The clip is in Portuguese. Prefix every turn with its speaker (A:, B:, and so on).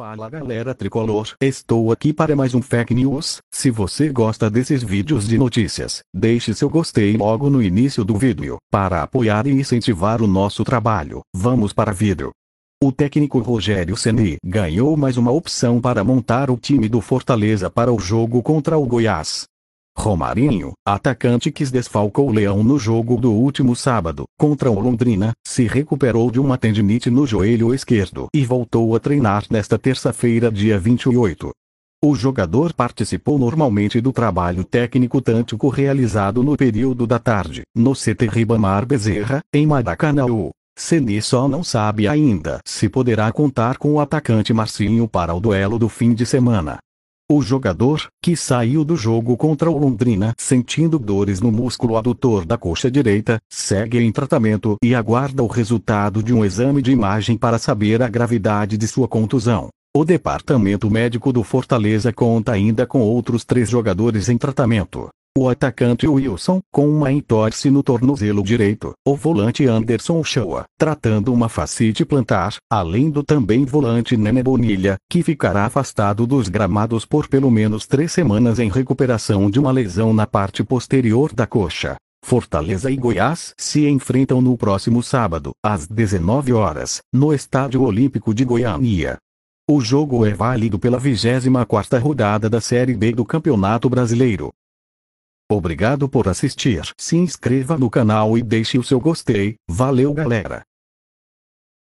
A: Fala galera tricolor, estou aqui para mais um Fake News. Se você gosta desses vídeos de notícias, deixe seu gostei logo no início do vídeo, para apoiar e incentivar o nosso trabalho. Vamos para vídeo. O técnico Rogério Ceni ganhou mais uma opção para montar o time do Fortaleza para o jogo contra o Goiás. Romarinho, atacante que desfalcou o Leão no jogo do último sábado contra o Londrina, se recuperou de uma tendinite no joelho esquerdo e voltou a treinar nesta terça-feira, dia 28. O jogador participou normalmente do trabalho técnico tântico realizado no período da tarde, no CT Ribamar Bezerra, em Maracanãú. Ceni só não sabe ainda se poderá contar com o atacante Marcinho para o duelo do fim de semana. O jogador, que saiu do jogo contra o Londrina sentindo dores no músculo adutor da coxa direita, segue em tratamento e aguarda o resultado de um exame de imagem para saber a gravidade de sua contusão. O departamento médico do Fortaleza conta ainda com outros três jogadores em tratamento. O atacante Wilson, com uma entorse no tornozelo direito, o volante Anderson Shoa, tratando uma facite plantar, além do também volante Nene Bonilha, que ficará afastado dos gramados por pelo menos três semanas em recuperação de uma lesão na parte posterior da coxa. Fortaleza e Goiás se enfrentam no próximo sábado, às 19 horas, no Estádio Olímpico de Goiânia. O jogo é válido pela 24ª rodada da Série B do Campeonato Brasileiro. Obrigado por assistir. Se inscreva no canal e deixe o seu gostei. Valeu galera!